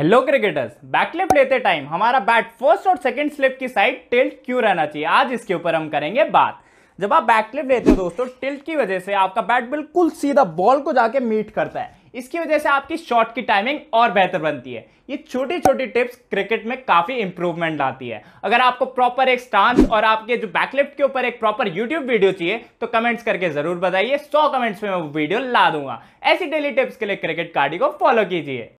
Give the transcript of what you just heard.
hello cricketers बैकलिप लेते time हमारा bat first और सेकंड स्लिप की साइड टिल्ट क्यों रहना चाहिए आज इसके ऊपर हम करेंगे बात जब आप बैकलिप लेते हो दोस्तों टिल्ट की वजह से आपका बैट बिल्कुल सीधा बॉल को जाके मीट करता है इसकी वजह से आपकी शॉट की टाइमिंग और बेहतर बनती है ये छोटी छोटी टिप्स क्रिकेट में काफ़ी इंप्रूवमेंट लाती है अगर आपको प्रॉपर एक स्टांस और आपके जो बैकलिफ्ट के ऊपर एक प्रॉपर यूट्यूब वीडियो चाहिए तो कमेंट्स करके ज़रूर बताइए सौ कमेंट्स में मैं वो वीडियो ला दूंगा ऐसी डेली टिप्स के लिए क्रिकेट कार्डी को फॉलो कीजिए